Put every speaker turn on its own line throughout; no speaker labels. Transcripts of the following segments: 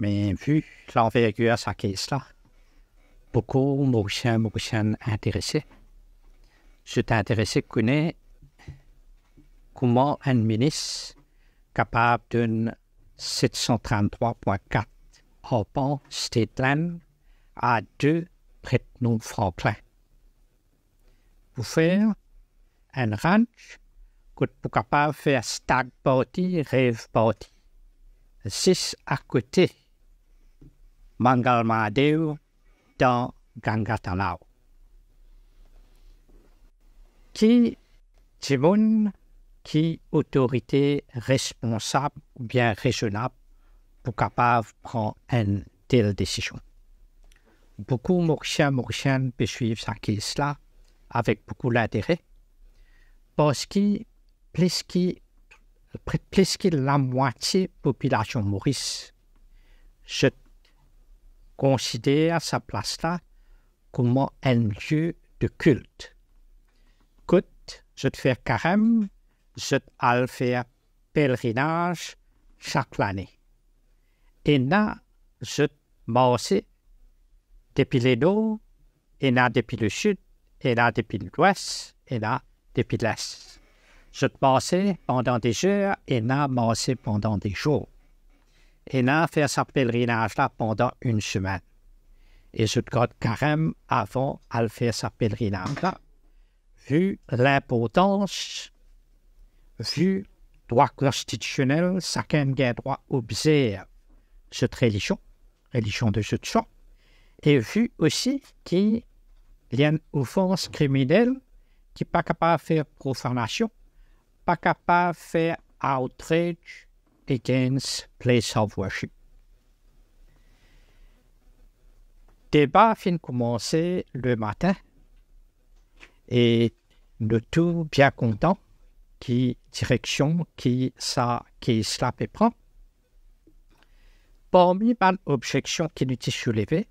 Mais vu l'envergure de sa caisse sig gæster. Beaucoup, beaucoup, beaucoup intéressés. suis intéressé connaît comment un ministre capable d'une 733.4 state land à deux francs Franklin. Pour faire un ranch, que pour capable faire stag party, rêve party. Six à côté Mangal Mahadev dans Gangatanao. Qui qui autorité responsable ou bien raisonnable pour capable prendre une telle décision. Beaucoup de Mauriciens Mauriciennes peuvent suivre ça avec beaucoup d'intérêt parce que plus que la moitié de la population maurice se considère sa place là comme un lieu de culte. je te fais carême, je aller faire pèlerinage chaque année. Et là, te marcher depuis le nord, et là depuis le sud, et là depuis l'ouest, et là depuis l'est. Je te pensais pendant des heures et là pendant des jours n'a fait sa pèlerinage-là pendant une semaine. Et je garde carême avant à faire sa pèlerinage-là. Vu l'importance, vu droit constitutionnel, chacun a droit observe cette religion, religion de ce genre, et vu aussi qu'il y a une offense criminelle qui n'est pas capable de faire profanation, pas capable de faire outrage against place of worship. Débat fin commencé le matin et le tout bien content qui direction qui ça qui cela prend. prendre. Parmi les objections qui nous sont soulevées,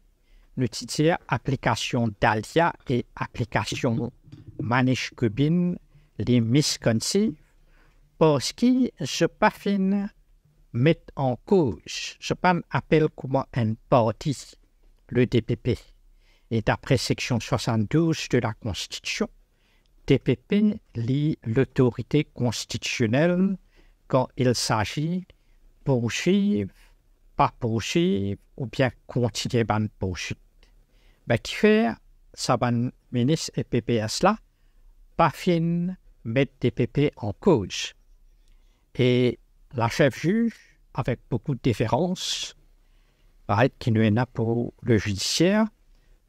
nous tire application d'Alia et application Manish Kubin, les misconceives, parce qui se fin met en cause ce qu'on appelle comment un parti, le DPP. Et d'après section 72 de la Constitution, DPP lit l'autorité constitutionnelle quand il s'agit poursuivre, pas poursuivre ou bien continuer ban poursuivre. Mais qui fait, ça ministre et PPS là, pas fin mettre DPP en cause. Et la chef juge, avec beaucoup de déférence, paraît qu'il y en a pour le judiciaire,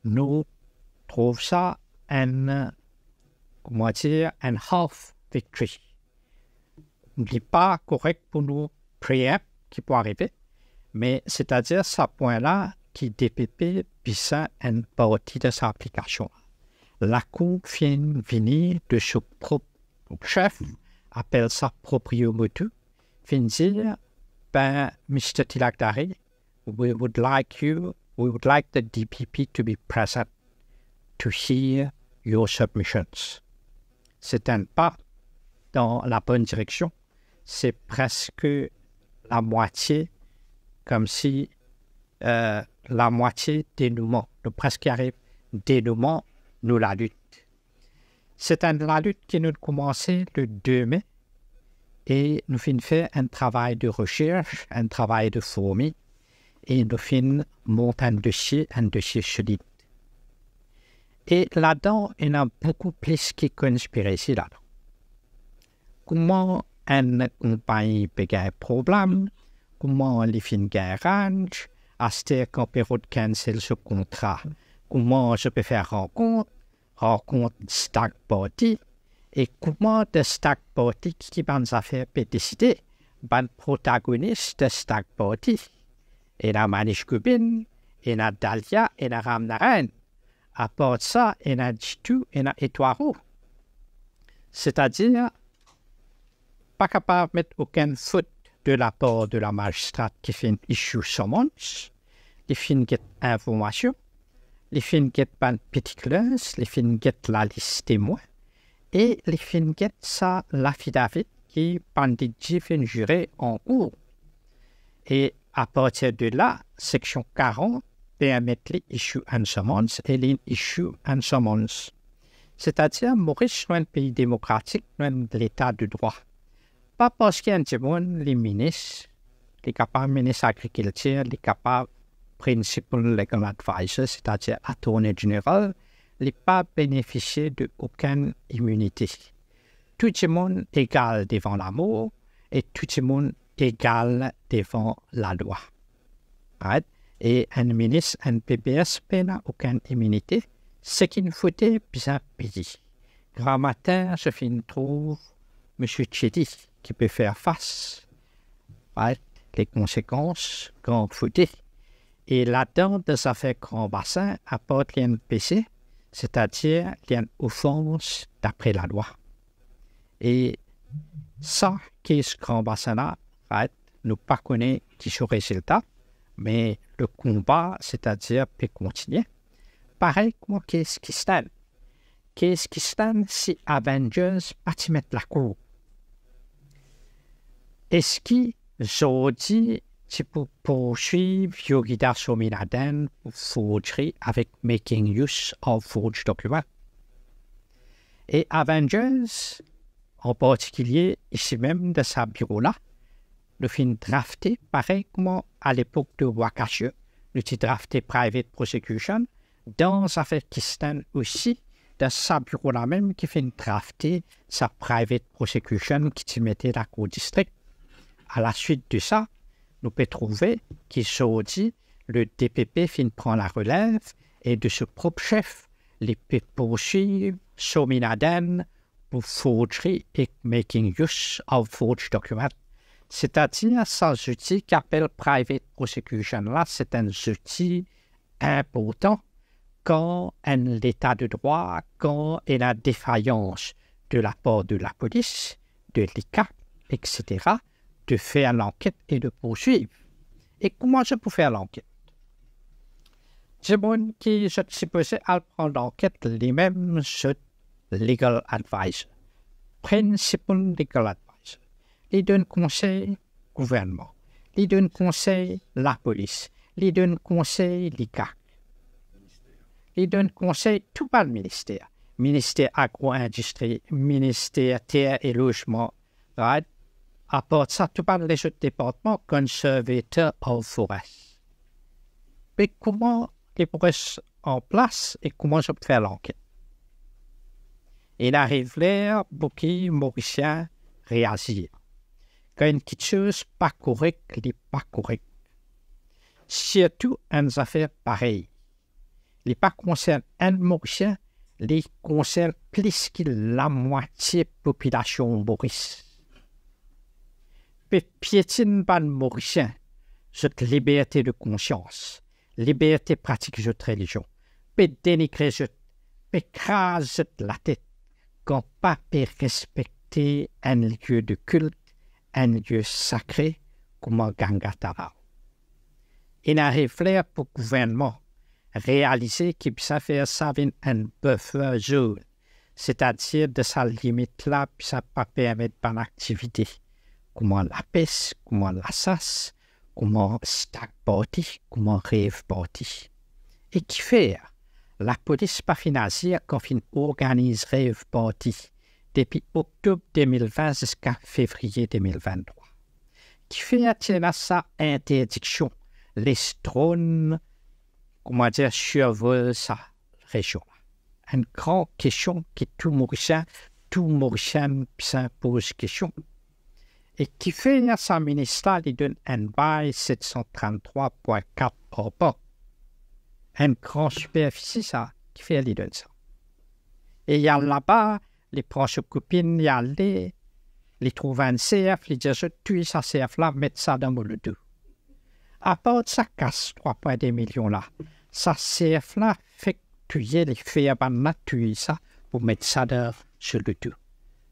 nous trouve ça un, comment dire, un half victory. n'est pas correct pour nous préempt qui peut arriver, mais c'est-à-dire ce point-là qui DPP ça une partie de sa application. La Cour vient venir de ce propre chef, appelle ça proprio motu, Finzil, ben, Mr. Tilakdari, we would like you, we would like the DPP to be present to hear your submissions. C'est un pas dans la bonne direction. C'est presque la moitié, comme si euh, la moitié dénouement, nous presque arrive dénouement, nous la lutte. C'est la lutte qui nous a commencé le 2 mai et nous avons faire un travail de recherche, un travail de fourmi, et nous avons monté un dossier, un dossier solide. Et là-dedans, il y a beaucoup plus qui conspirent là Comment une compagnie peut un problème, comment les fins garage, à ce qu'on peut cancel ce contrat, comment je peux faire rencontre, rencontre stack body? et comment le Stack Party qui va nous faire décider, être protagoniste de Stack Party. Et la Manish Gubin, et la Dalia, et la Ramnaren. À part ça, et la Jitu, et la Etoaro. C'est-à-dire, pas capable de mettre aucun faute de la part de la magistrate qui fait une issue summons, les qui une information, les fait une petite classe, les fins la liste témoins, et les finget sa l'affidavit qui pendit fin juré en cours. Et à partir de là, section 40 permet l'issue en summons et l'issue en summons. C'est-à-dire, Maurice, nous un pays démocratique, nous l'état de droit. Pas parce qu'il y a un témoin, les ministres, les capables ministres agriculture, les capables principal legal advisors, c'est-à-dire attorney général, n'est pas bénéficié de aucune immunité. Tout le monde est égal devant l'amour et tout le monde est égal devant la loi. Et un ministre, un PBSP n'a aucune immunité, ce qu'il faut est bien petit. Grand matin, je fais trouve M. Chedi qui peut faire face right? les conséquences grand foutées Et là-dedans, de affaires fait grand bassin apporte les c'est-à-dire une offense d'après la loi. Et ça, qu'est-ce qu'on va être nous pas connaît ce résultat, mais le combat, c'est-à-dire, peut continuer. Pareil, comme qu'est-ce qui se Qu'est-ce qui se si Avengers partit mettre la cour? Est-ce qu'ils ont pour poursuivre Yogita Sominaden forgerie avec Making Use of Forge Document. Et Avengers, en particulier, ici même de sa bureau-là, le film drafté, pareil comme à l'époque de Wakashi, le titre drafté Private Prosecution, dans Kistan aussi, dans sa bureau-là même qui fait une drafté, sa Private Prosecution qui se mettait la cour district. À la suite de ça, nous peut trouver qui dit le DPP fin prend la relève et de ce propre chef, les Peposhi, Sominaden, pour forgery et making use of forged documents. C'est-à-dire, sans outil qu'appelle private prosecution là, c'est un outil important quand l'état de droit, quand est la défaillance de la part de la police, de l'ICA, etc de faire l'enquête et de poursuivre. Et comment je peux faire l'enquête que qui se supposé à prendre l'enquête les mêmes, ce legal advisor, principal legal advisor, conseil au gouvernement, les donne conseil à la police, les donnent conseil à l'ICAC, il donne conseil tout par le ministère, ministère agro-industrie, ministère terre et logement, ça, les autres départements conservateurs en forêt. Mais comment les pourrais en place et comment je peux faire l'enquête? Il arrive là beaucoup Mauriciens réagir. Quand une chose pas correcte, les pas correct. Surtout une affaires pareilles. Les pas concernent un Mauricien, les concernent plus que la moitié de la population maurice piétine ban mauricien, cette liberté de conscience, liberté pratique de religion, peut dénigrer peut la tête, quand pas peut respecter un lieu de culte, un lieu sacré comme Gangatara. Il a réfléchi pour le gouvernement réaliser qu'il peut faire ça avec un buffer jaune, c'est-à-dire de sa limite là, puis ça peut permettre bonne activité comment la peste, comment l'assas, comment stack body, comment rêve body. Et qui fait la police pas financière quand organise rêve body depuis octobre 2020 jusqu'à février 2023. Qui fait à sa interdiction, les drones, comment dire, survolent sa région. Une grande question que tout Mauricien, tout Mauricien s'impose question et qui fait, sa ministre, lui donne un bail 733.4 rapport. En grande superficie, ça, donne ça. Et il y a là-bas, les proches copines, il y a les, les trouvent un CF, les disent, tue ça CF là, mets ça dans le tout. À part ça casse 3,2 millions là. Ça CF là fait tuer les filles, ben la tuer ça pour mettre ça dans le tout.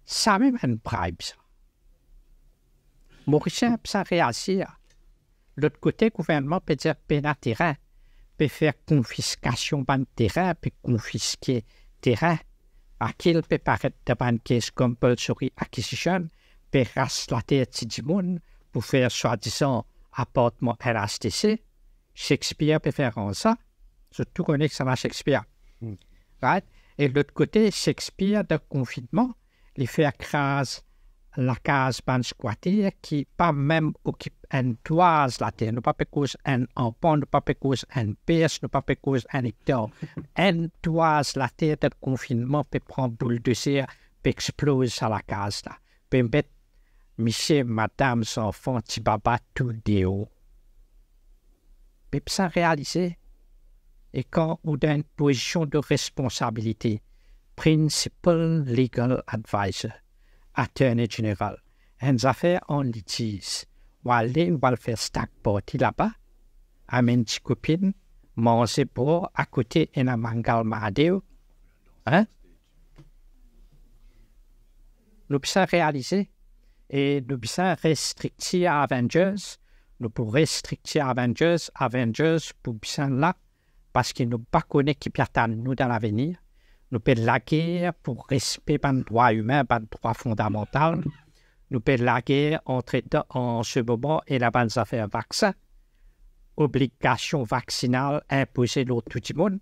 Ça même un bribe ça. Mauricien pu réagir. L'autre côté, le gouvernement peut dire pénal ben terrain, peut faire confiscation de terrain, confisquer terrain. À qui il peut paraître de banquise compulsory acquisition, peut tête du monde pour faire soi-disant apportement LHTC. Shakespeare peut faire ça. Surtout qu'on est que ça va Shakespeare. Hmm. Et l'autre côté, Shakespeare de confinement, les fait crasse la case squatter qui pas même occupe en toise la terre, ne pas un pont, ne pas pécous un pièce, ne pas pécous un hectare. En toise la terre de confinement peut prendre tout le désir, peut exploser à la case là, peut mettre monsieur, madame, son enfant, petit baba tout déo. Peut ça réaliser. Et quand on a une position de responsabilité, principal legal advisor, attorney général. Une affaire en litige. Ou aller, ou faire stack party là-bas. Amène petite copine, manger pour, à côté, et à mangal madeo. Hein? Nous pouvons réaliser. Et nous pouvons restreindre Avengers. Nous pouvons restreindre Avengers. Avengers pour bien là. Parce qu'ils ne pas connaît qui nous nous dans l'avenir. Nous perdons la guerre pour respect par droits droit humain, par le droit fondamental. Nous perdons la guerre en traitant en ce moment et la bonne affaire vaccin. Obligation vaccinale imposée à tout le monde.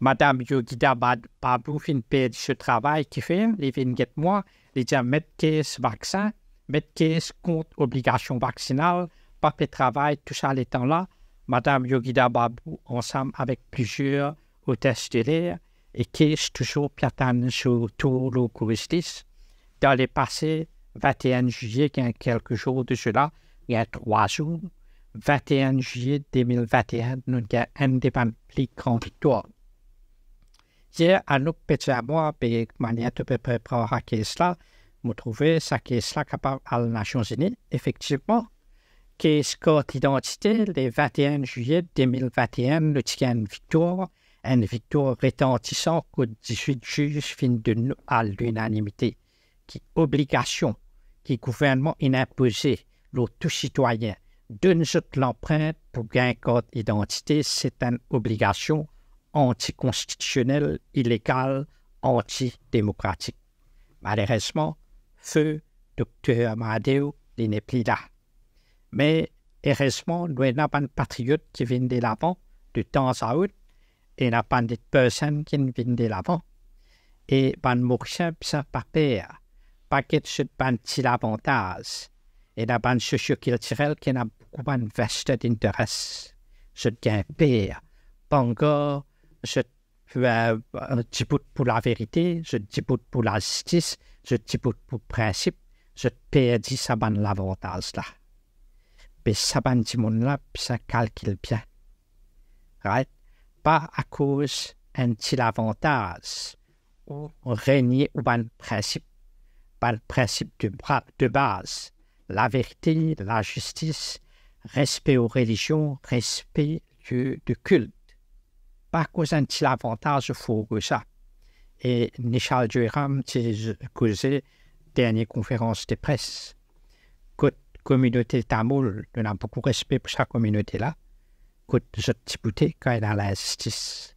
Madame Yogida Babou fin ce travail qui fait, les fins de mois, les dit « mettent ce vaccin, mettent ce contre obligation vaccinale, pas travail, tout ça les temps là. Madame Yogida Babou, ensemble avec plusieurs hôtesses de l'air, et qui est toujours platane sur tout le Dans les passés 21 juillet, il y a quelques jours de cela, il y a trois jours, 21 juillet 2021, nous avons une des plus grandes victoire. Hier, à nous, petit à moi, de manière de préparer à cela, nous trouvé ça qui est capable à la Nations Unie, effectivement, qui est carte l'identité le 21 juillet 2021, nous avons une victoire une victoire rétentissante que 18 juges finissent de à l'unanimité, qui obligation qui gouvernement a imposée aux tout citoyens de nous l'empreinte pour gagner code identité, c'est une obligation anticonstitutionnelle, illégale, antidémocratique. Malheureusement, feu docteur Amadeo n'est plus là. Mais heureusement, nous avons un patriote qui vient de l'avant de temps à autre et la a de personnes qui vin de l'avant. Et ban mourseb sa paper, paket sut ban avantage. et la ban socioculturel qui n'a beaucoup ban vested d'intérêt sut gen pire, bangor, un petit tipout pour la vérité, je tipout pour la justice, je tipout pour principe, je perdi sa ban l'avantage là. Mais ça ban timon là, puis ça calcule bien. Right? pas à cause d'un petit avantage ou régner ou par principe, par principe de, base, la vérité, la justice, respect aux religions, respect du, culte. Pas cause d'un petit avantage que ça. Et Michel Duram, c'est causé dernière conférence de presse. Côte communauté tamoul nous a beaucoup de respect pour cette communauté-là côte de quand il a la justice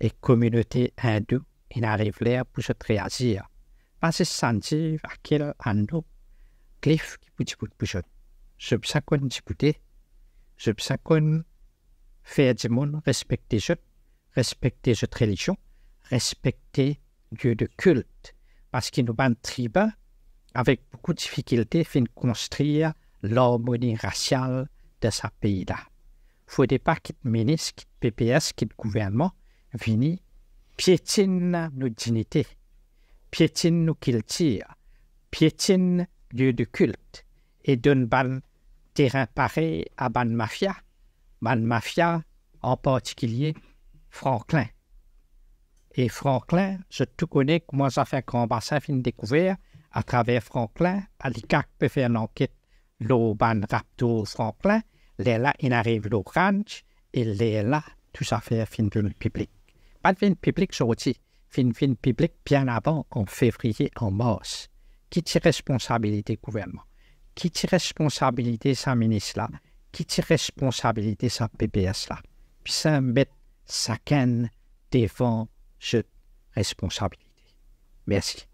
et communauté hindoue, il pour se réagir. Parce que sentir à cliff qui pour Je je du monde respecter respecter religion, respecter dieu de culte. Parce qu'il nous bande triba avec beaucoup de difficulté, fin construire l'harmonie raciale de ce pays-là faut des pas quitte ministre, PPS, quitte gouvernement, vini, piétine nos dignités, piétine nos cultures, piétine lieu de culte, et donne ban terrain pareil à ban mafia, ban mafia en particulier Franklin. Et Franklin, je tout connais moi j'ai fait grand bassin fin découvert à travers Franklin, à l'ICAC peut faire l'eau l'Oban rapto Franklin, il arrive l'orange et Léla, tout ça fait fin de public. Pas de fin public sorti, fin fin public bien avant, en février, en mars. Qui tire responsabilité gouvernement Qui tire responsabilité sa ministre-là Qui tire responsabilité sa PPS-là Puis ça met sa canne devant cette responsabilité. Merci.